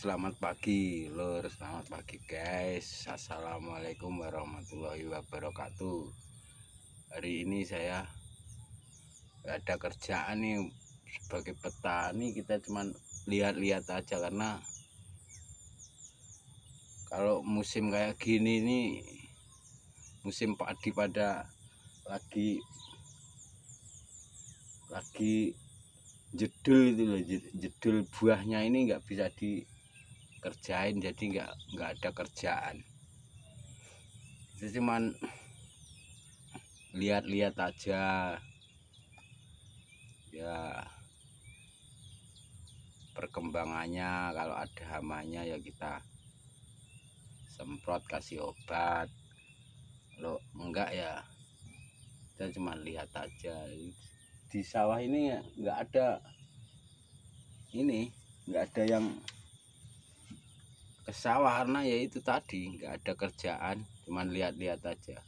selamat pagi lur selamat pagi guys assalamualaikum warahmatullahi wabarakatuh hari ini saya ada kerjaan nih sebagai petani kita cuman lihat-lihat aja karena kalau musim kayak gini nih musim padi pada lagi lagi jedul itu loh jedul buahnya ini nggak bisa di kerjain jadi nggak nggak ada kerjaan itu cuman lihat-lihat aja ya perkembangannya kalau ada hamanya ya kita semprot kasih obat Lo enggak ya kita cuma lihat aja di sawah ini enggak ya ada ini enggak ada yang ke sawah karena ya itu tadi nggak ada kerjaan cuman lihat-lihat aja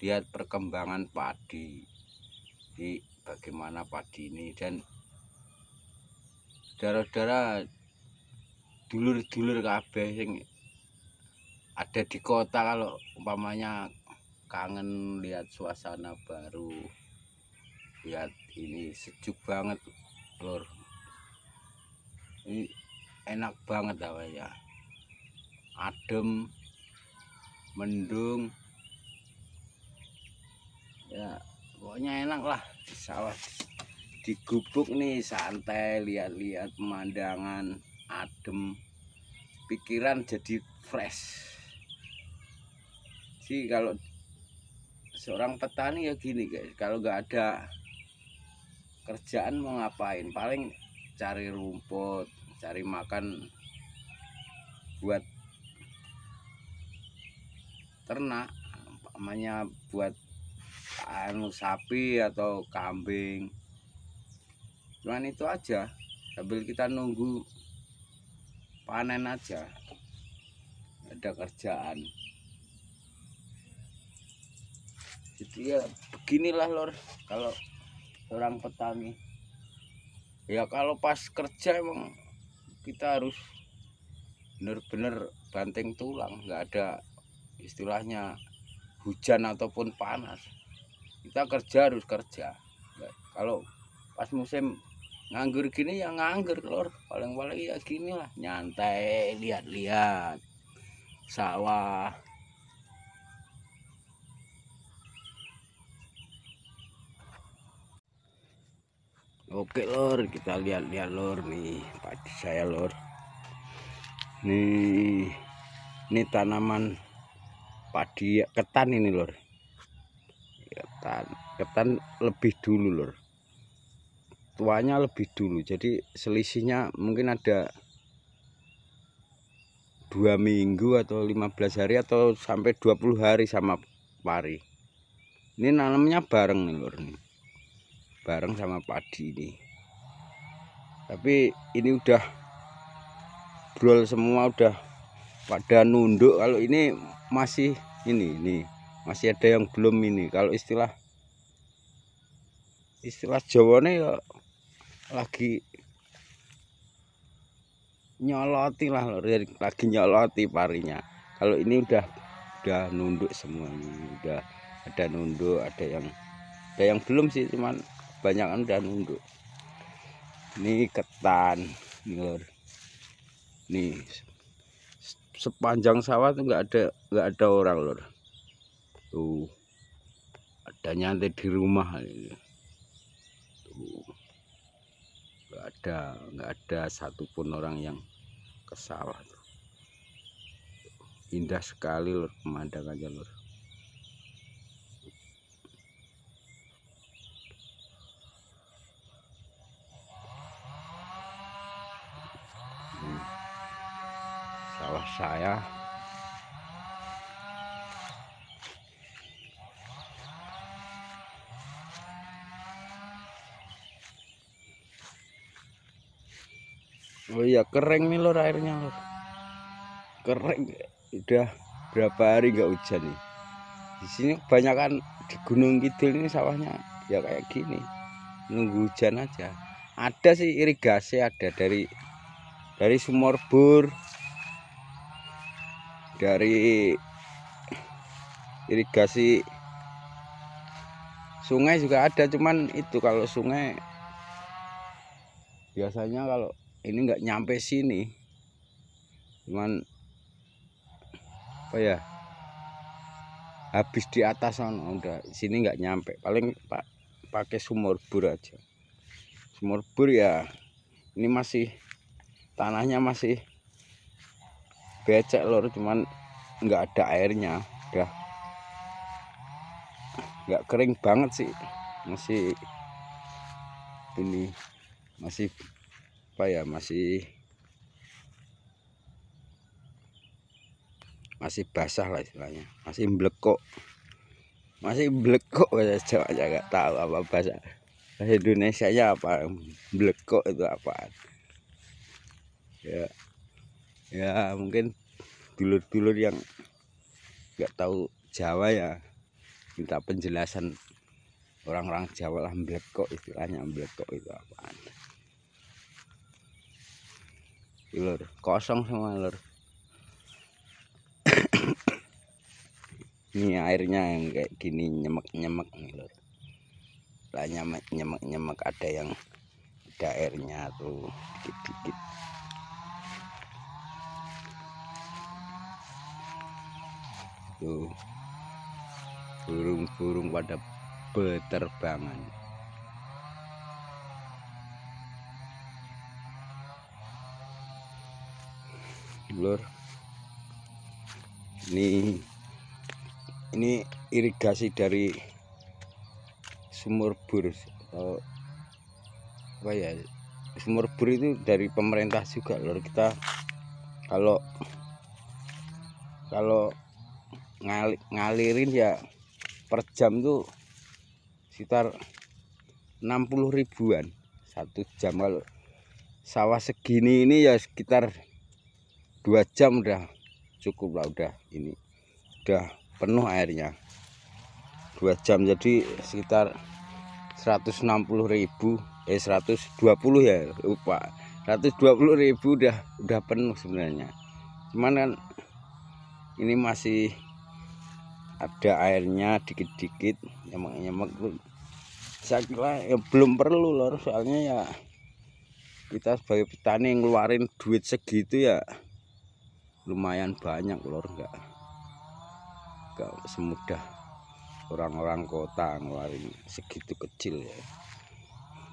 lihat perkembangan padi di bagaimana padi ini dan saudara-saudara dulur-dulur kabeh yang ada di kota kalau umpamanya kangen lihat suasana baru lihat ini sejuk banget lor ini enak banget awalnya. ya adem mendung ya pokoknya enak lah di sawah digubuk nih santai lihat-lihat pemandangan adem pikiran jadi fresh sih kalau seorang petani ya gini guys kalau nggak ada kerjaan mau ngapain paling cari rumput cari makan buat ternak namanya buat anu sapi atau kambing cuman itu aja sambil kita nunggu panen aja ada kerjaan jadi ya beginilah lor kalau orang petani ya kalau pas kerja emang kita harus bener-bener banting tulang nggak ada istilahnya hujan ataupun panas kita kerja harus kerja ya, kalau pas musim nganggur gini ya nganggur lor paling-paling ya gini lah nyantai lihat-lihat sawah Oke lor, kita lihat-lihat lor nih padi saya lor. Nih, ini tanaman padi ketan ini lor ketan ketan lebih dulu lor tuanya lebih dulu jadi selisihnya mungkin ada dua minggu atau 15 hari atau sampai 20 hari sama pari ini nanamnya bareng nih lor nih bareng sama padi ini tapi ini udah brol semua udah pada nunduk kalau ini masih ini ini masih ada yang belum ini kalau istilah istilah Jawane ya lagi nyoloti lah lagi nyoloti parinya kalau ini udah udah nunduk semua, udah ada nunduk ada yang ada yang belum sih cuman kebanyakan udah nunduk ini ketan nih sepanjang sawah tuh nggak ada nggak ada orang lor tuh ada nyantai di rumah tuh nggak ada nggak ada satupun orang yang ke sawah tuh indah sekali lor pemandangannya lor oh iya kering nih lor airnya lor kering udah berapa hari nggak hujan nih di sini kebanyakan di Gunung Kidul ini sawahnya ya kayak gini nunggu hujan aja ada sih irigasi ada dari dari sumur bor dari irigasi sungai juga ada cuman itu kalau sungai biasanya kalau ini nggak nyampe sini cuman apa ya habis di atas sana udah sini nggak nyampe paling pak pakai sumur bur aja sumur bur ya ini masih tanahnya masih becek lor cuman nggak ada airnya udah nggak kering banget sih masih ini masih apa ya masih masih basah lah istilahnya masih blekok masih blekok bahasa coba aja nggak tahu apa bahasa bahasa Indonesia nya apa blekok itu apa ya ya mungkin dulur-dulur yang nggak tahu Jawa ya minta penjelasan orang-orang Jawa lah blekok istilahnya blekok itu apaan lur kosong semua lur ini airnya yang kayak gini nyemek nyemek nih lur lah nyemek nyemek nyemek ada yang ada airnya tuh dikit dikit tuh burung-burung pada beterbangan sedulur ini ini irigasi dari sumur bur atau apa ya sumur bur itu dari pemerintah juga lor kita kalau kalau ngali, ngalirin ya per jam tuh sekitar 60 ribuan satu jam kalau sawah segini ini ya sekitar dua jam udah cukup lah udah ini udah penuh airnya dua jam jadi sekitar 160.000 eh 120 ya lupa ribu udah udah penuh sebenarnya cuman kan ini masih ada airnya dikit-dikit nyemek-nyemek saya kira ya belum perlu lor soalnya ya kita sebagai petani ngeluarin duit segitu ya lumayan banyak lor enggak enggak semudah orang-orang kota ngeluarin segitu kecil ya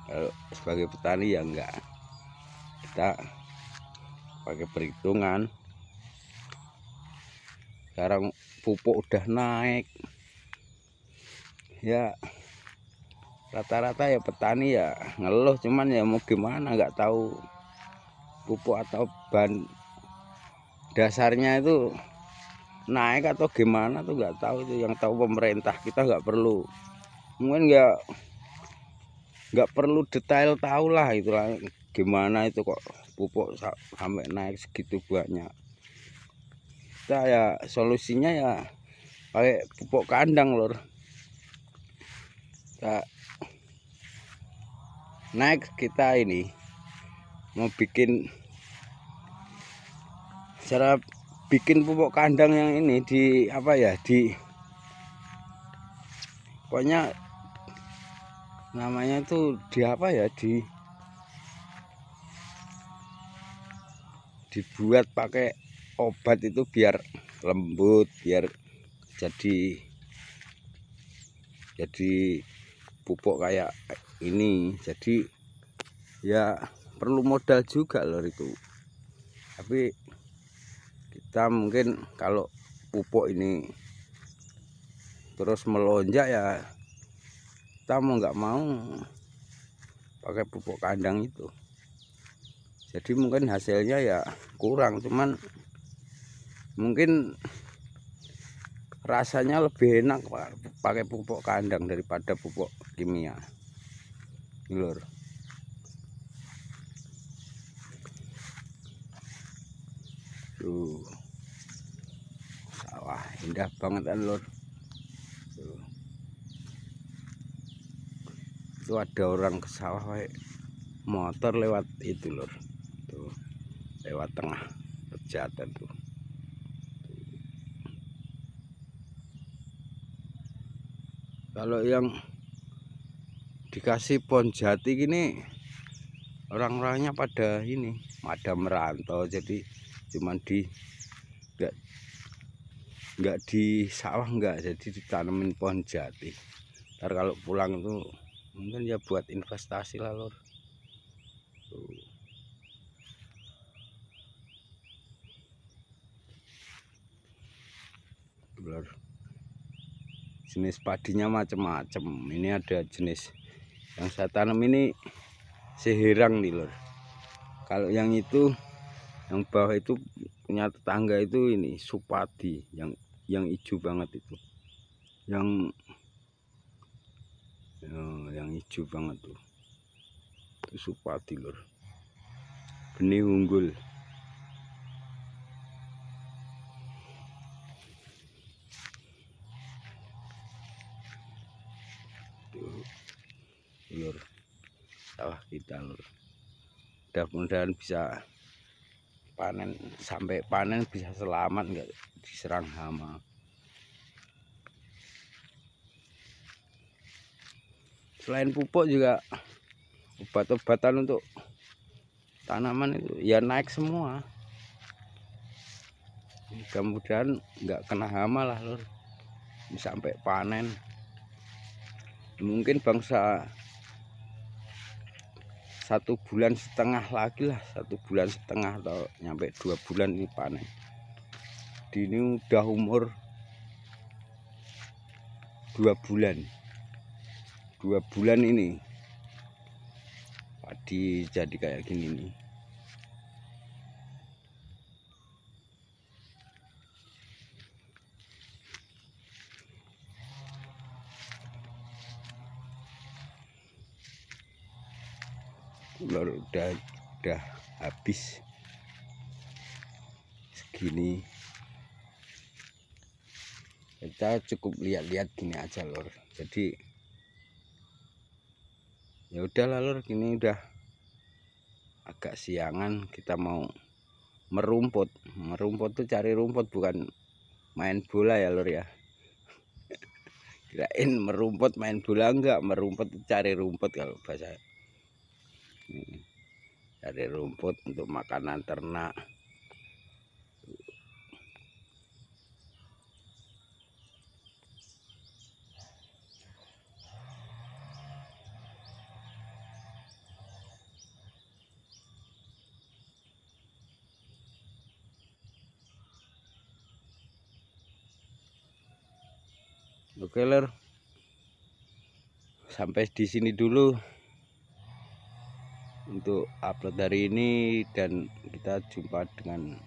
kalau sebagai petani ya enggak kita pakai perhitungan sekarang pupuk udah naik ya rata-rata ya petani ya ngeluh cuman ya mau gimana enggak tahu pupuk atau bahan dasarnya itu naik atau gimana tuh nggak tahu itu yang tahu pemerintah kita nggak perlu mungkin nggak nggak perlu detail tahu lah itulah gimana itu kok pupuk sampai naik segitu banyak kita ya solusinya ya pakai pupuk kandang lor kita naik kita ini mau bikin cara bikin pupuk kandang yang ini di apa ya di pokoknya namanya itu di apa ya di dibuat pakai obat itu biar lembut biar jadi jadi pupuk kayak ini jadi ya perlu modal juga loh itu tapi kita mungkin kalau pupuk ini terus melonjak ya kita mau nggak mau pakai pupuk kandang itu jadi mungkin hasilnya ya kurang cuman mungkin rasanya lebih enak pakai pupuk kandang daripada pupuk kimia lur Ooh wah indah banget kan itu ada orang ke sawah we. motor lewat itu lor Tuh. lewat tengah perjatan tuh kalau yang dikasih pohon jati gini orang-orangnya pada ini ada merantau jadi cuman di nggak di sawah nggak jadi ditanemin pohon jati ntar kalau pulang itu mungkin ya buat investasi lah lor tuh. lor jenis padinya macem-macem. ini ada jenis yang saya tanam ini seherang nih lor kalau yang itu yang bawah itu punya tetangga itu ini supati yang yang hijau banget itu yang eh, yang hijau banget tuh itu supati lor benih unggul lur salah kita lur mudah-mudahan bisa panen sampai panen bisa selamat enggak diserang hama selain pupuk juga obat-obatan untuk tanaman itu ya naik semua Kemudian enggak kena hama lah lor sampai panen mungkin bangsa satu bulan setengah lagi lah satu bulan setengah atau nyampe dua bulan ini panen di ini udah umur dua bulan dua bulan ini padi jadi kayak gini nih telur udah udah habis segini kita cukup lihat-lihat gini aja lor jadi ya udah lor gini udah agak siangan kita mau merumput merumput tuh cari rumput bukan main bola ya lor ya kirain merumput main bola enggak merumput cari rumput kalau bahasa dari rumput untuk makanan ternak Oke, Lur. Sampai di sini dulu untuk upload hari ini dan kita jumpa dengan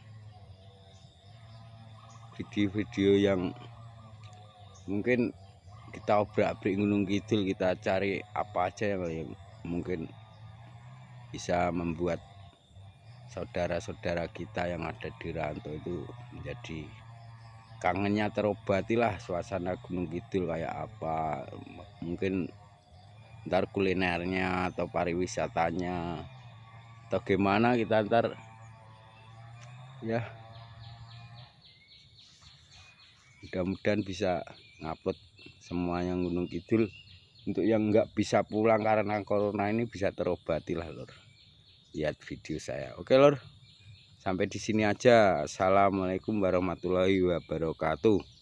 video-video yang mungkin kita obrak-abrik gunung kidul kita cari apa aja yang mungkin bisa membuat saudara-saudara kita yang ada di rantau itu menjadi kangennya terobatilah suasana Gunung Kidul kayak apa mungkin ntar kulinernya atau pariwisatanya atau gimana kita ntar ya mudah-mudahan bisa ngupload semua yang Gunung Kidul untuk yang nggak bisa pulang karena corona ini bisa terobati lah lor lihat video saya oke lor sampai di sini aja assalamualaikum warahmatullahi wabarakatuh